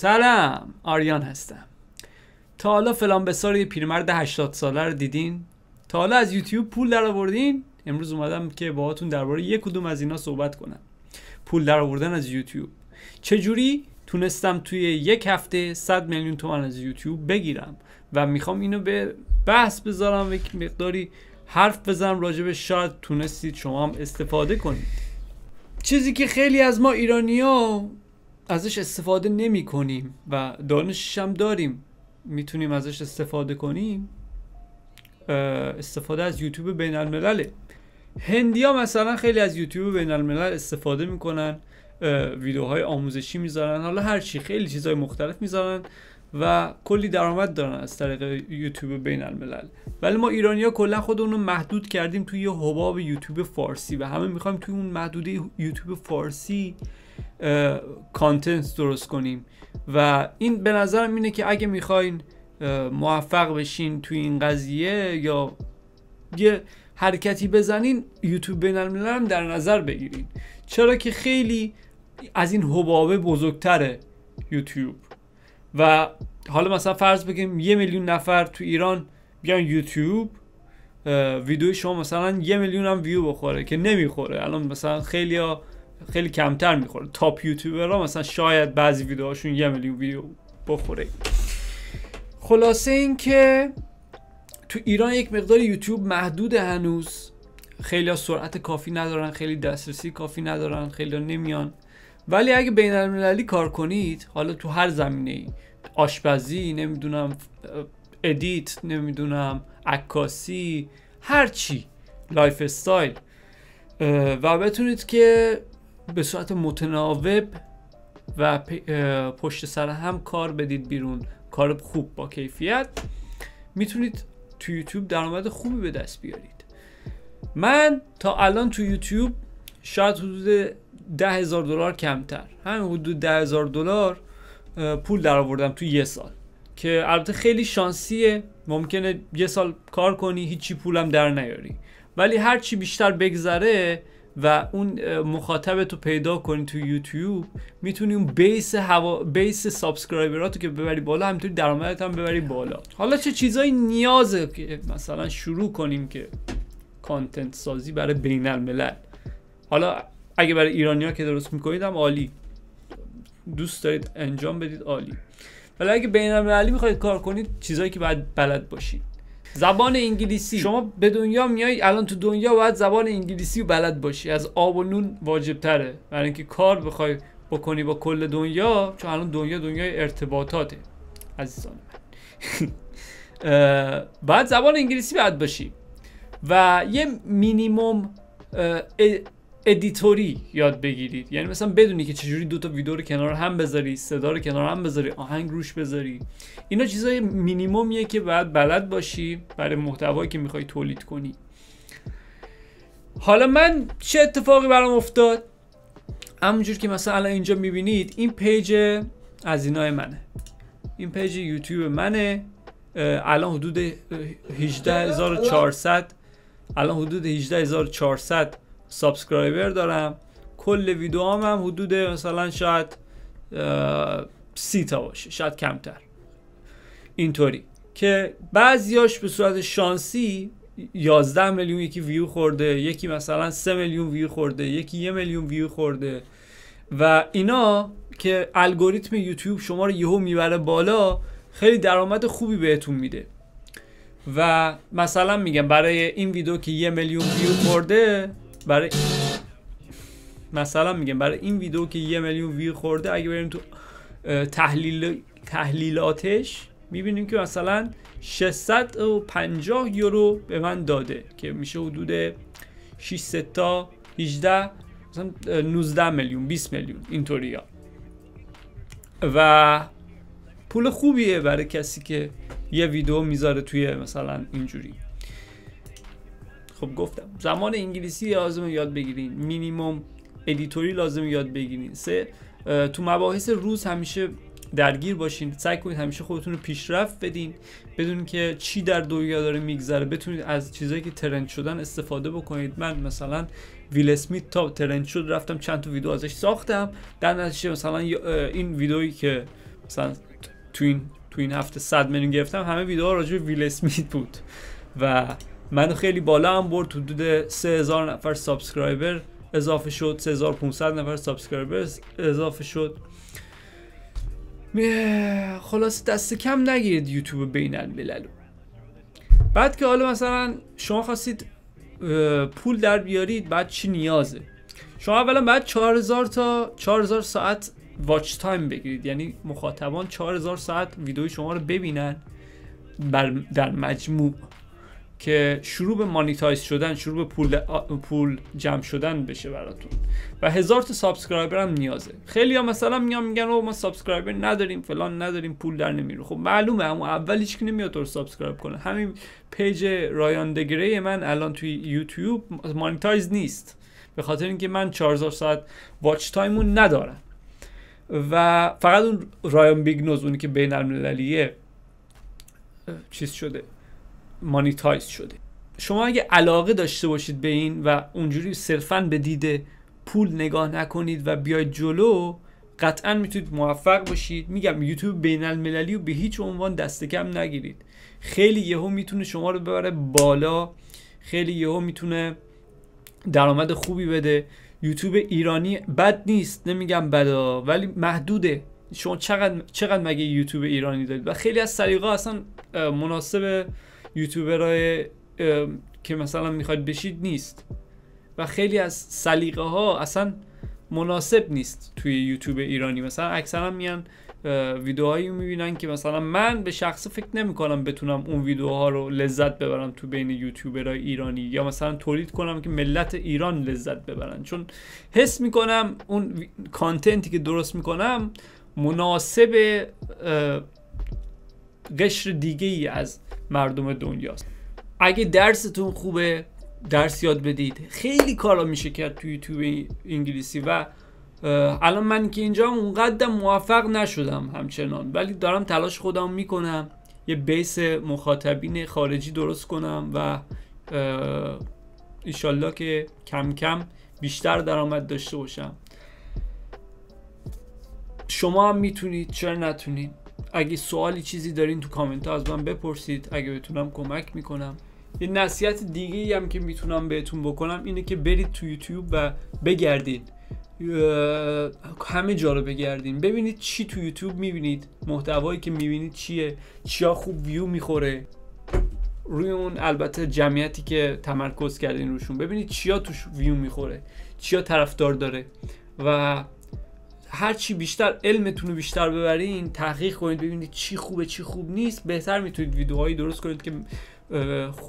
سلام آریان هستم تا حالا فلان به یه پیرمرد 80 ساله رو دیدین تا حالا از یوتیوب پول آوردین؟ امروز اومدم که باهاتون درباره یک کدوم از اینا صحبت کنم پول آوردن از یوتیوب چجوری تونستم توی یک هفته 100 میلیون تومن از یوتیوب بگیرم و میخوام اینو به بحث بذارم و یک مقداری حرف بزنم راجبه شاید تونستید شما هم استفاده کنید چیزی که خیلی از ما ایرانی ازش استفاده نمی کنیم و دانشش هم داریم میتونیم ازش استفاده کنیم استفاده از یوتیوب بین الملله هندی ها مثلا خیلی از یوتیوب بین الملل استفاده میکنن ویدیوهای آموزشی میذارن حالا هر چی خیلی چیزای مختلف میذارن و کلی درآمد دارن از طریق یوتیوب بین الملل ولی ما ایرانیا کلا خودمون رو محدود کردیم توی یه حباب یوتیوب فارسی و همه میخوایم توی اون محدوده یوتیوب فارسی کانتنت درست کنیم و این به نظرم اینه که اگه میخواین موفق بشین توی این قضیه یا یه حرکتی بزنین یوتیوب بین هم در نظر بگیرین چرا که خیلی از این حبابه بزرگتره یوتیوب و حالا مثلا فرض بگیم یه میلیون نفر تو ایران بیان یوتیوب ویدیو شما مثلا یه میلیون هم ویو بخوره که نمیخوره الان مثلا خیلی ها خیلی کمتر میخوره تاپ یوتیوبرها مثلا شاید بعضی ویدیوهاشون یه میلیون ویدیو بخوره خلاصه این که تو ایران یک مقدار یوتیوب محدود هنوز خیلی ها سرعت کافی ندارن خیلی دسترسی کافی ندارن خیلی نمیان ولی اگه بین المللی کار کنید حالا تو هر زمینه ای آشپزی نمیدونم ادیت نمیدونم عکاسی هر چی لایف استایل و بتونید که به صورت متناوب و پشت سر هم کار بدید بیرون کار خوب با کیفیت میتونید تو یوتیوب درآمد خوبی به دست بیارید من تا الان تو یوتیوب شاید حدود ده هزار دلار کمتر همین حدود ده هزار دلار پول درآوردم تو یه سال که البته خیلی شانسیه ممکنه یه سال کار کنی هیچی پولم در نیاری ولی هرچی بیشتر بگذره و اون مخاطب تو پیدا کنی تو یوتیوب میتونی اون بیس هوا بیس سابسکرایبراتو که ببری بالا همینطوری درآمدت هم ببری بالا حالا چه چیزایی نیازه که مثلا شروع کنیم که کانتنت سازی برای بین الملل حالا اگه برای ایرانیا که درست میکنید هم عالی دوست دارید انجام بدید عالی ولی اگه بین المللی میخواید کار کنید چیزایی که باید بلد باشید زبان انگلیسی شما به دنیا میای الان تو دنیا باید زبان انگلیسی و بلد باشی از آب و نون واجب تره برای اینکه کار بخوای بکنی با کل دنیا چون الان دنیا دنیای ارتباطاته عزیزان من بعد زبان انگلیسی بلد باشی و یه مینیموم ادیتوری یاد بگیرید یعنی مثلا بدونی که چجوری تا ویدیو رو کنار هم بذاری صدا رو کنار هم بذاری آهنگ روش بذاری اینا چیزای مینیمومیه که باید بلد باشی برای محتوایی که میخوای تولید کنی حالا من چه اتفاقی برام افتاد همونجور که مثلا الان اینجا میبینید این پیج از اینای منه این پیج یوتیوب منه الان حدود 18400 الان حدود 18400 سابسکرایبر دارم کل ویدیوام هم حدود مثلا شاید سی تا باشه شاید کمتر اینطوری که بعضیاش به صورت شانسی 11 میلیون یکی ویو خورده یکی مثلا 3 میلیون ویو خورده یکی یه میلیون ویو خورده و اینا که الگوریتم یوتیوب شما رو یهو میبره بالا خیلی درآمد خوبی بهتون میده و مثلا میگم برای این ویدیو که یه میلیون ویو خورده برای مثلا میگم برای این ویدیو که یه میلیون ویو خورده اگه بریم تو تحلیل تحلیلاتش میبینیم که مثلا 650 یورو به من داده که میشه حدود 6 تا 18 مثلا 19 میلیون 20 میلیون اینطوریا و پول خوبیه برای کسی که یه ویدیو میذاره توی مثلا اینجوری خب گفتم زمان انگلیسی لازم یاد بگیرین مینیموم ادیتوری لازم یاد بگیرین سه تو مباحث روز همیشه درگیر باشین سعی کنید همیشه خودتون رو پیشرفت بدین بدونین که چی در دنیا داره میگذره بتونید از چیزهایی که ترند شدن استفاده بکنید من مثلا ویل اسمیت تا ترند شد رفتم چند تا ویدیو ازش ساختم در نتیجه مثلا این ویدئویی که مثلا تو این تو این هفته 100 میلیون گرفتم همه ویدیوها راجع به ویل اسمیت بود و منو خیلی بالا هم برد حدود 3000 نفر سابسکرایبر اضافه شد 3500 نفر سابسکرایبر اضافه شد خلاص دست کم نگیرید یوتیوب بین الملل بعد که حالا مثلا شما خواستید پول در بیارید بعد چی نیازه شما اولا باید 4000 تا 4000 ساعت واچ تایم بگیرید یعنی مخاطبان 4000 ساعت ویدیوی شما رو ببینن در مجموع که شروع به مانیتایز شدن شروع به پول, پول جمع شدن بشه براتون و هزار تا سابسکرایبر هم نیازه خیلی ها مثلا میان میگن او ما سابسکرایبر نداریم فلان نداریم پول در نمیره خب معلومه اما اول هیچ که نمیاد تو سابسکرایب کنه همین پیج رایان دگری من الان توی یوتیوب مانیتایز نیست به خاطر اینکه من 4000 ساعت واچ تایمون ندارم و فقط اون رایان بیگنوز اونی که بین چیز شده مانیتایز شده شما اگه علاقه داشته باشید به این و اونجوری صرفا به دید پول نگاه نکنید و بیاید جلو قطعا میتونید موفق باشید میگم یوتیوب بین المللی و به هیچ عنوان دست کم نگیرید خیلی یهو میتونه شما رو ببره بالا خیلی یهو میتونه درآمد خوبی بده یوتیوب ایرانی بد نیست نمیگم بدا ولی محدوده شما چقدر چقدر مگه یوتیوب ایرانی دارید و خیلی از سریقا اصلا مناسب یوتیوبرای که مثلا میخواید بشید نیست و خیلی از سلیقه ها اصلا مناسب نیست توی یوتیوب ایرانی مثلا اکثرا میان ویدیوهایی میبینن که مثلا من به شخص فکر نمی کنم بتونم اون ویدیوها رو لذت ببرم تو بین یوتیوبرای ایرانی یا مثلا تولید کنم که ملت ایران لذت ببرن چون حس میکنم اون کانتنتی که درست میکنم مناسب قشر دیگه ای از مردم دنیاست اگه درستون خوبه درس یاد بدید خیلی کارا میشه کرد تو یوتیوب انگلیسی و الان من که اینجا اونقدر موفق نشدم همچنان ولی دارم تلاش خودم میکنم یه بیس مخاطبین خارجی درست کنم و ایشالله که کم کم بیشتر درآمد داشته باشم شما هم میتونید چرا نتونید اگه سوالی چیزی دارین تو کامنت ها از من بپرسید اگه بتونم کمک میکنم یه نصیحت دیگه هم که میتونم بهتون بکنم اینه که برید تو یوتیوب و بگردید همه جا رو بگردین ببینید چی تو یوتیوب میبینید محتوایی که میبینید چیه چیا خوب ویو میخوره روی اون البته جمعیتی که تمرکز کردین روشون ببینید چیا توش ویو میخوره چیا طرفدار داره و هر چی بیشتر علمتون رو بیشتر ببرین تحقیق کنید ببینید چی خوبه چی خوب نیست بهتر میتونید ویدیوهایی درست کنید که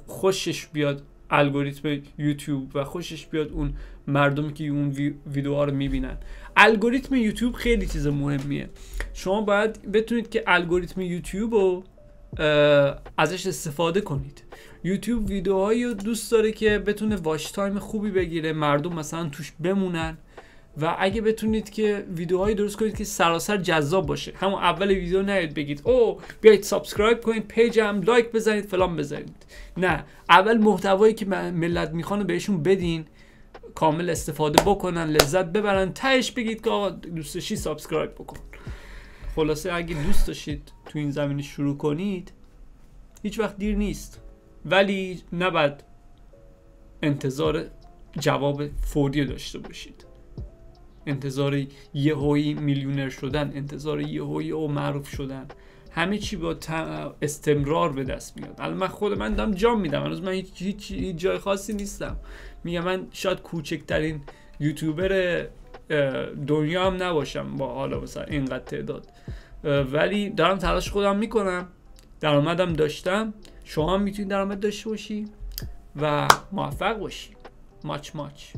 خوشش بیاد الگوریتم یوتیوب و خوشش بیاد اون مردمی که اون ویدیوها رو میبینن الگوریتم یوتیوب خیلی چیز مهمیه شما باید بتونید که الگوریتم یوتیوب رو ازش استفاده کنید یوتیوب ویدیوهایی رو دوست داره که بتونه واش تایم خوبی بگیره مردم مثلا توش بمونن و اگه بتونید که ویدیوهای درست کنید که سراسر جذاب باشه همون اول ویدیو نیاد بگید او بیایید سابسکرایب کنید پیجم لایک بزنید فلان بزنید نه اول محتوایی که ملت میخوان بهشون بدین کامل استفاده بکنن لذت ببرن تهش بگید که آقا دوستشی سابسکرایب بکن خلاصه اگه دوست داشتید تو این زمینه شروع کنید هیچ وقت دیر نیست ولی نباید انتظار جواب فوری داشته باشید انتظار یهویی میلیونر شدن انتظار یهویی او معروف شدن همه چی با استمرار به دست میاد الان من خود من دارم جام میدم هنوز من هیچ, جای خاصی نیستم میگم من شاید کوچکترین یوتیوبر دنیا هم نباشم با حالا مثلا اینقدر تعداد ولی دارم تلاش خودم میکنم درآمدم داشتم شما هم میتونید درآمد داشته باشی و موفق باشی ماچ ماچ